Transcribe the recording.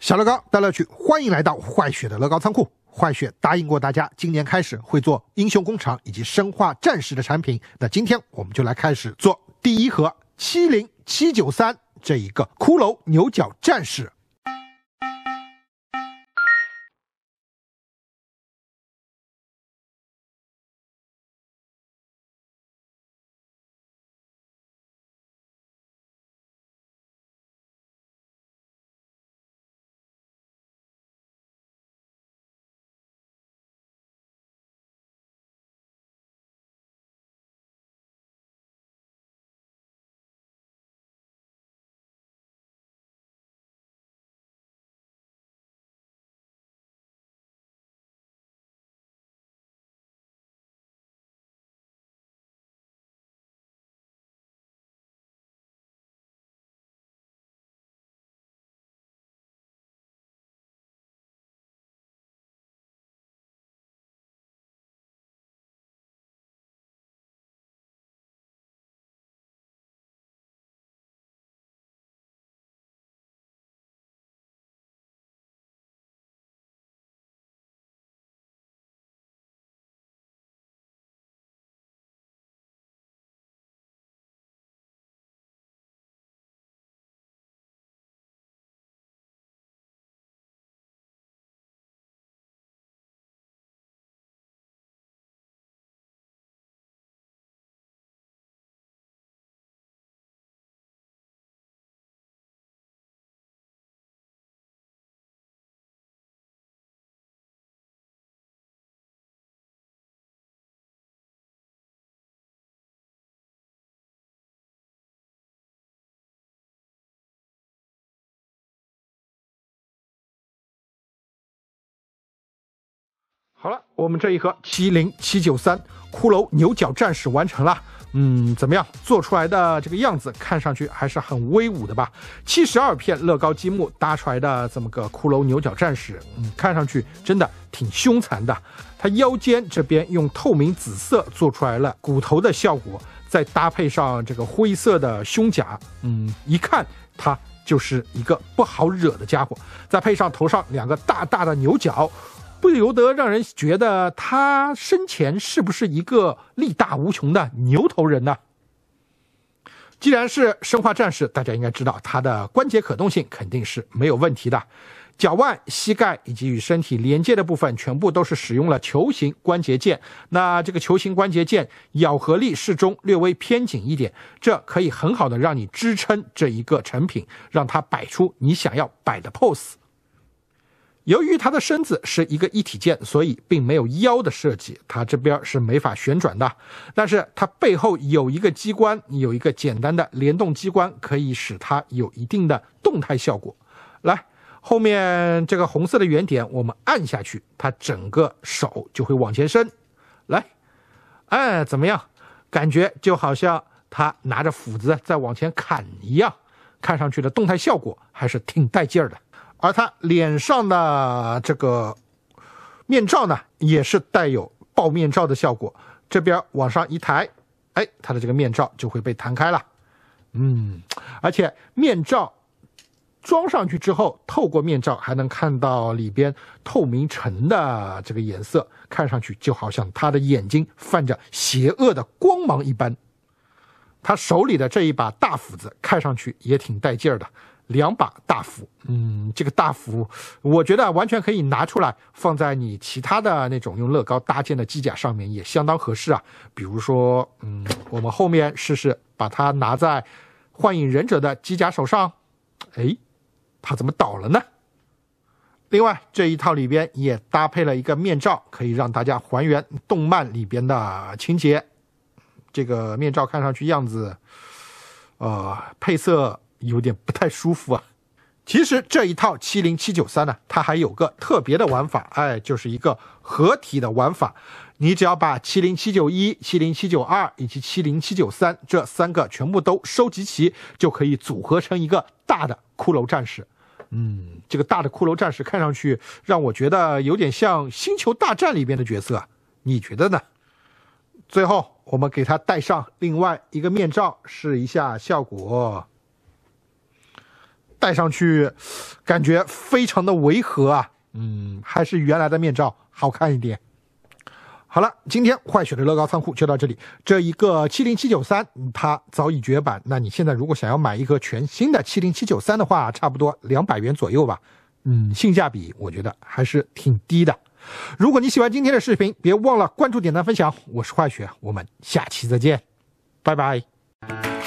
小乐高大乐趣，欢迎来到坏雪的乐高仓库。坏雪答应过大家，今年开始会做英雄工厂以及生化战士的产品。那今天我们就来开始做第一盒七零七九三这一个骷髅牛角战士。好了，我们这一盒七零七九三骷髅牛角战士完成了。嗯，怎么样做出来的这个样子，看上去还是很威武的吧？七十二片乐高积木搭出来的这么个骷髅牛角战士，嗯，看上去真的挺凶残的。它腰间这边用透明紫色做出来了骨头的效果，再搭配上这个灰色的胸甲，嗯，一看它就是一个不好惹的家伙。再配上头上两个大大的牛角。不由得让人觉得他生前是不是一个力大无穷的牛头人呢？既然是生化战士，大家应该知道他的关节可动性肯定是没有问题的。脚腕、膝盖以及与身体连接的部分全部都是使用了球形关节件。那这个球形关节件咬合力适中，略微偏紧一点，这可以很好的让你支撑这一个成品，让它摆出你想要摆的 pose。由于它的身子是一个一体件，所以并没有腰的设计，它这边是没法旋转的。但是它背后有一个机关，有一个简单的联动机关，可以使它有一定的动态效果。来，后面这个红色的圆点，我们按下去，它整个手就会往前伸。来，哎，怎么样？感觉就好像他拿着斧子在往前砍一样，看上去的动态效果还是挺带劲儿的。而他脸上的这个面罩呢，也是带有爆面罩的效果。这边往上一抬，哎，他的这个面罩就会被弹开了。嗯，而且面罩装上去之后，透过面罩还能看到里边透明橙的这个颜色，看上去就好像他的眼睛泛着邪恶的光芒一般。他手里的这一把大斧子看上去也挺带劲儿的。两把大斧，嗯，这个大斧，我觉得完全可以拿出来放在你其他的那种用乐高搭建的机甲上面，也相当合适啊。比如说，嗯，我们后面试试把它拿在幻影忍者的机甲手上，哎，它怎么倒了呢？另外，这一套里边也搭配了一个面罩，可以让大家还原动漫里边的情节。这个面罩看上去样子，呃，配色。有点不太舒服啊！其实这一套七零七九三呢，它还有个特别的玩法，哎，就是一个合体的玩法。你只要把七零七九一、七零七九二以及七零七九三这三个全部都收集齐，就可以组合成一个大的骷髅战士。嗯，这个大的骷髅战士看上去让我觉得有点像《星球大战》里边的角色，你觉得呢？最后我们给它戴上另外一个面罩，试一下效果。戴上去，感觉非常的违和啊，嗯，还是原来的面罩好看一点。好了，今天坏雪的乐高仓库就到这里。这一个七零七九三，它早已绝版。那你现在如果想要买一个全新的七零七九三的话，差不多两百元左右吧。嗯，性价比我觉得还是挺低的。如果你喜欢今天的视频，别忘了关注、点赞、分享。我是坏雪，我们下期再见，拜拜。